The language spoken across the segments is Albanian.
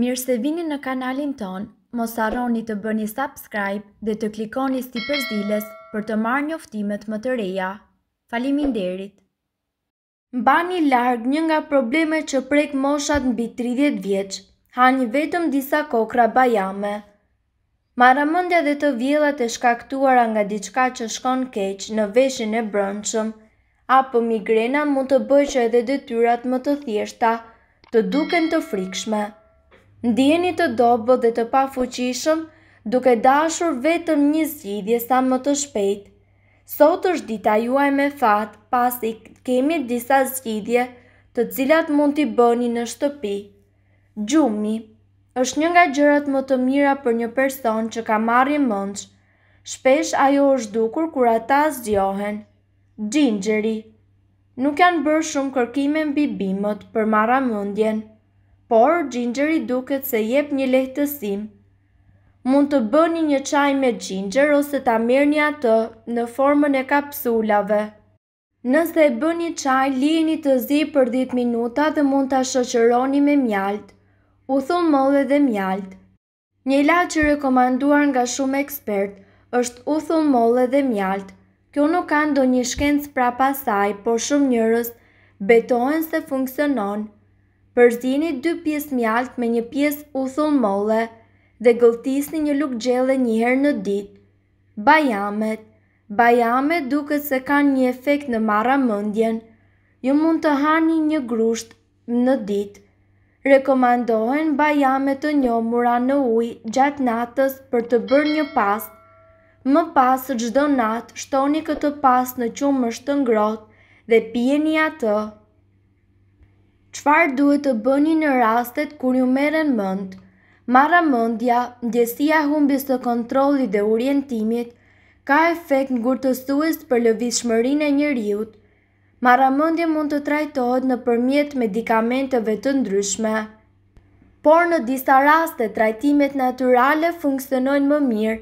Mirë se vini në kanalin ton, mos arroni të bëni subscribe dhe të klikoni sti përzdiles për të marrë një më të reja. Falimin derit! Bani largë një nga probleme që prek moshat në bitë 30 vjeqë, ha një vetëm disa kokra bajame. Maramëndja dhe të vjellat e shkaktuara nga diçka që shkon keqë në veshën e brëndshëm, apo migrena mund të bëjqë edhe dhe tyrat më të thjeshta, të duken të frikshme ndjeni të dobo dhe të pafuqishëm duke dashur vetëm një zgjidhje sa më të shpejt. Sot është dita juaj me fat pas i kemi disa zgjidhje të cilat mund t'i bëni në shtëpi. Gjumi është një nga gjërat më të mira për një person që ka marrë mëndsh. Shpesh ajo është dukur kur ata zgjohen. Gingeri Nuk janë bërë shumë kërkime mbi bimët për marramëndjen. mundjenë por gjingjeri duket se jep një lehtësim. Mund të bëni një qaj me gjingjer ose ta amirni atë në formën e kapsulave. Nëse e bëni qaj, lini të zi për 10 minuta dhe mund të shoqëroni me mjalt, u thunë mollë dhe mjalt. Një la që rekomanduar nga shumë ekspert është u thunë mollë dhe mjalt. Kjo nuk ka do një shkencë pra pasaj, por shumë njërës betohen se funksionon përzini dy pjesë mjaltë me një pjesë uthull molle dhe gëlltisni një lukë gjelle njëherë në ditë. Bajamet Bajamet duket se kanë një efekt në marra mëndjen. Ju mund të hani një grusht në ditë. Rekomandohen bajamet të njomura në uj gjatë natës për të bërë një pastë. Më pas gjdo natë, shtoni këtë pas në qumë është të ngrotë dhe pjeni atë. Qfar duhet të bëni në rastet kur ju meren mënd, Mara mëndja, ndjesia humbis të kontroli dhe orientimit, ka efekt ngurtësues për lëviz shmërin e njëriut, Mara mëndja mund të trajtojt në përmjet medikamenteve të ndryshme. Por në disa raste, trajtimet naturale funksionojnë më mirë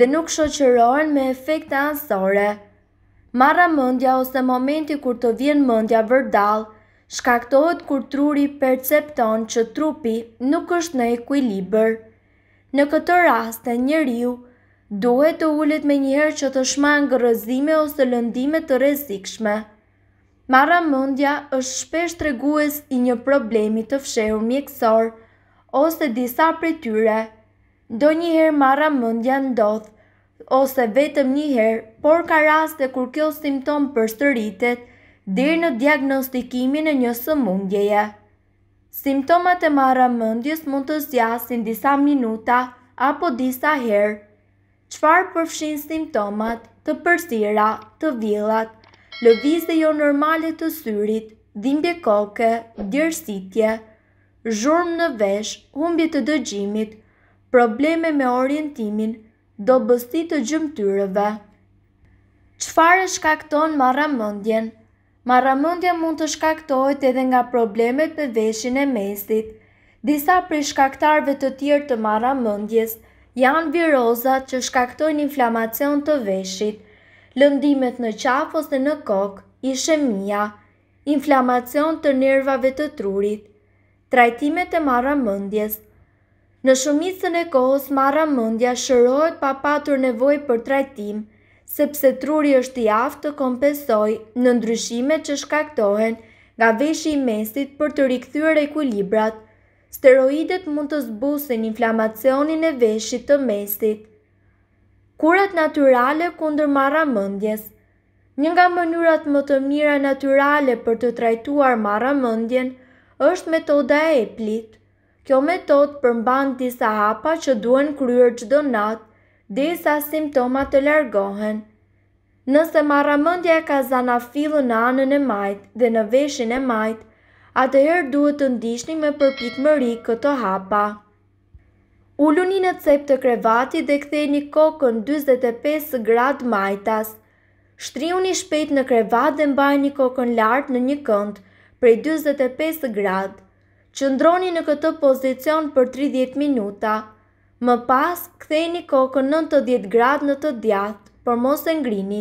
dhe nuk shoqërohen me efekte ansore. Mara mëndja ose momenti kur të vjen mëndja vërdalë, shkaktohet kur truri percepton që trupi nuk është në ekuilibër. Në këtë rast e njeriu duhet të ullit me njëherë që të shmanë gërëzime ose lëndime të rezikshme. Mara mundja është shpesh të regues i një problemi të fshehur mjekësor ose disa për tyre. Do njëherë mara mundja ndodhë ose vetëm njëherë, por ka raste kur kjo simptom për dirë në diagnostikimin e një sëmundjeje. Simptomat e marra mëndjes mund të zjasin disa minuta apo disa herë. Qfar përfshin simptomat të përsira, të vilat, lëviz dhe jo normalit të syrit, dhimbje koke, djërsitje, zhurmë në vesh, humbje të dëgjimit, probleme me orientimin, do bësti të gjëmtyrëve. Qfar e shkakton marra mëndjenë? marramëndja mund të shkaktohet edhe nga problemet me veshin e mesit. Disa prej shkaktarve të tjerë të marramëndjes janë virozat që shkaktojnë inflamacion të veshit, lëndimet në qafë ose në kokë, ishemia, inflamacion të nervave të trurit, trajtimet e marramëndjes. Në shumicën e kohës marramëndja shërohet pa patur nevojë për trajtim sepse truri është i aftë të kompensoj në ndryshime që shkaktohen nga veshë i mesit për të rikthyer ekuilibrat. Steroidet mund të zbusin inflamacionin e veshit të mesit. Kurat natyrale kundër marramendjes. Një nga mënyrat më të mira natyrale për të trajtuar marramendjen është metoda e Eplit. Kjo metodë përmban disa hapa që duhen kryer çdo natë dhe sa simptomat të largohen. Nëse maramëndja e zana fillu në anën e majtë dhe në veshën e majtë, atëherë duhet të ndishtni me përpik mëri këto hapa. Ulluni në cep të krevati dhe kthej një kokën 25 grad majtas. Shtriuni shpejt shpet në krevat dhe mbaj një kokën lartë në një kënd, prej 25 grad. Qëndroni në këtë pozicion për 30 minuta. Më pas, ktheni kokën 90 gradë në të djathtë, por mos e ngrini.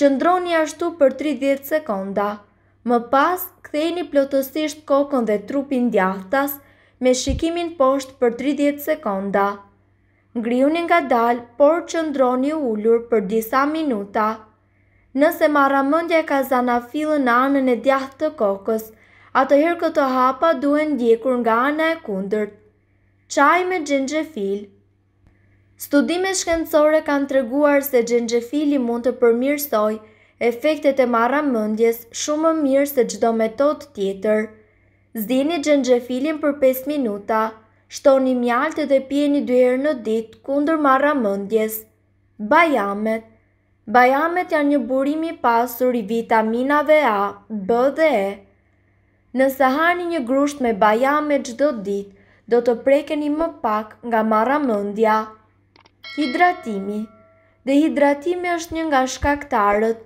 Qëndroni ashtu për 30 sekonda. Më pas, ktheni plotësisht kokën dhe trupin djathtas me shikimin poshtë për 30 sekonda. Ngrihuni nga dalë, por qëndroni ullur për disa minuta. Nëse marra e ka zana në anën e djathtë të kokës, atëherë këto hapa duhen djekur nga anë e kundërt. Qaj me gjengjefil Studime shkencore kanë të reguar se gjengjefili mund të përmirësoj efektet e marra mëndjes shumë më mirë se gjdo metod tjetër. Zdini gjengjefilin për 5 minuta, shtoni mjaltë dhe pjeni dyherë në ditë kundër marra mëndjes. Bajamet Bajamet janë një burimi pasur i vitaminave A, B dhe E. Nëse hani një grusht me bajame gjdo ditë, do të prekeni më pak nga marra mëndja. Hidratimi Dhe hidratimi është një nga shkaktarët,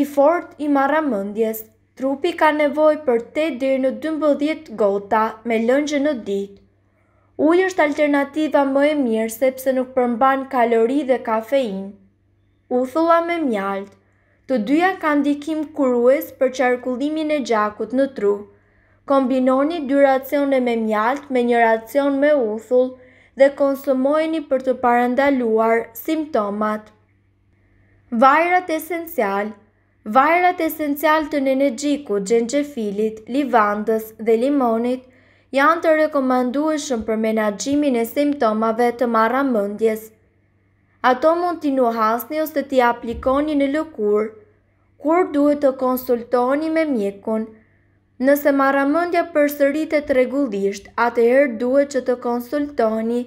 i fort i marra mëndjes. Trupi ka nevoj për 8 dyrë në 12 gota me lëngjë në ditë. Ujë është alternativa më e mirë sepse nuk përmban kalori dhe kafein. Uthulla me mjaltë Të dyja kanë ndikim kurues për qarkullimin e gjakut në trupë kombinoni dy racione me mjalt me një racion me uthull dhe konsumojni për të parandaluar simptomat. Vajrat esencial Vajrat esencial të nenegjiku, gjengjefilit, livandës dhe limonit janë të rekomanduëshëm për menagjimin e simptomave të marra mëndjes. Ato mund t'i nuhasni ose t'i aplikoni në lëkur, kur duhet të konsultoni me mjekun, Nëse marramëndja përsëritet rregullisht, atëherë duhet që të konsultoni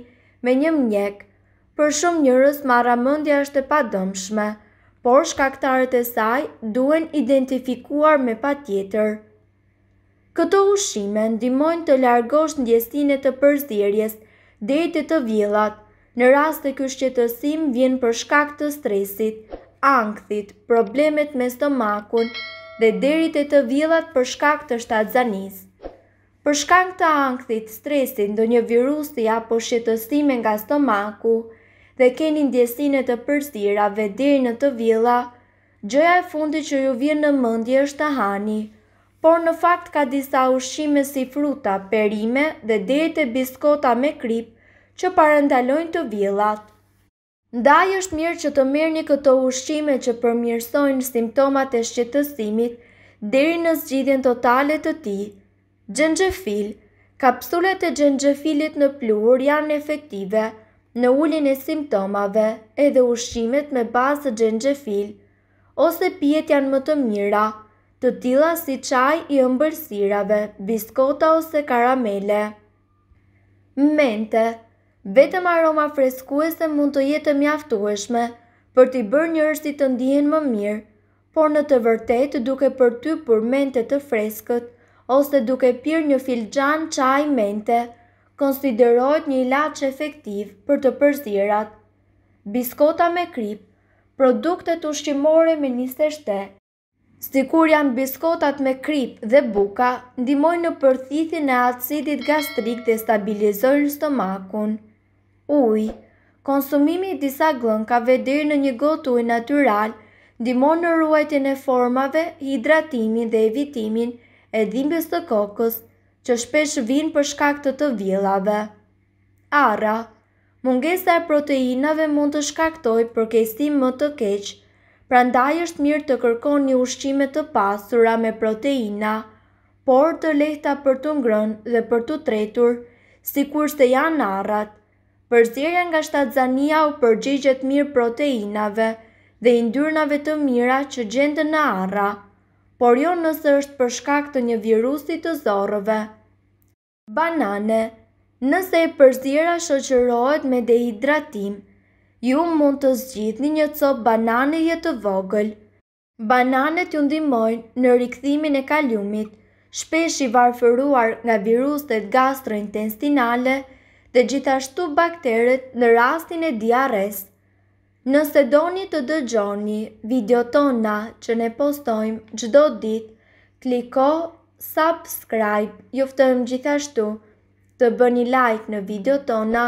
me një mjek. Për shumë njerëz maramëndja është e padëmshme, por shkaktarët e saj duhen identifikuar me patjetër. Këto ushime ndihmojnë të largosh ndjesinë të përzierjes deri te të vjellat. Në rast të ky shqetësim vjen për shkak të stresit, ankthit, problemet me stomakun, dhe derit e të vjelat për shkak të shtatzanis. Për shkak të ankthit, stresit, ndo një virusti apo shqetësime nga stomaku dhe keni ndjesinet të përstira dhe në të vjela, gjëja e fundi që ju vjen në mëndje është të hani, por në fakt ka disa ushqime si fruta, perime dhe derit e biskota me krip që parendalojnë të vjelat. Ndaj është mirë që të mirë një këto ushqime që përmirësojnë simptomat e shqetësimit deri në zgjidhjen totale të ti. Gjengjefil Kapsulet e gjengjefilit në plur janë efektive në ullin e simptomave edhe ushqimet me bazë gjengjefil ose pjet janë më të mira të tila si qaj i ëmbërsirave, biskota ose karamele. Mente vetëm aroma freskuese mund të jetë mjaftueshme për t'i bërë njerëzit të ndihen më mirë, por në të vërtetë duke përtypur mente të freskët ose duke pirë një filxhan çaj mente, konsiderohet një ilaç efektiv për të përzirat. Biskota me krip, produktet ushqimore me niste shte. Si janë biskotat me krip dhe buka, ndimojnë në përthithin e acidit gastrik dhe stabilizojnë stomakun. Uj Konsumimi i disa glënkave deri në një gotë ujë natyral ndihmon në ruajtjen e formave, hidratimin dhe evitimin e dhimbjes të kokës që shpesh vijnë për shkak të të vjellave. Ara, Mungesa e proteinave mund të shkaktoj përkesim më të keq, prandaj është mirë të kërkon një ushqime të pasura me proteina, por të lehta për të ngrënë dhe për të tretur, si kur se janë arrat, përzirja nga shtazania u përgjigjet mirë proteinave dhe indyrnave të mira që gjendë në arra, por jo nëse është për shkak të një virusit të zorëve. Banane Nëse e përzira shoqërohet me dehidratim, ju mund të zgjidhni një copë banane jetë vogël. Bananet ju ndihmojnë në rikthimin e kaliumit, shpesh i varfëruar nga viruset gastrointestinale, dhe gjithashtu bakteret në rastin e diarres. Nëse doni të dëgjoni video tona që ne postojmë gjdo dit, kliko subscribe, juftëm gjithashtu të bëni like në video tona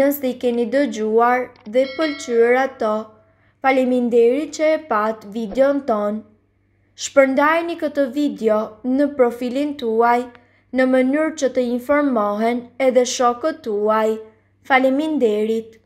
nëse i keni dëgjuar dhe pëlqyër ato. Faleminderi që e pat në ton. Shpërndajni këtë video në profilin tuaj në mënyrë që të informohen edhe shokët tuaj. Falemin derit!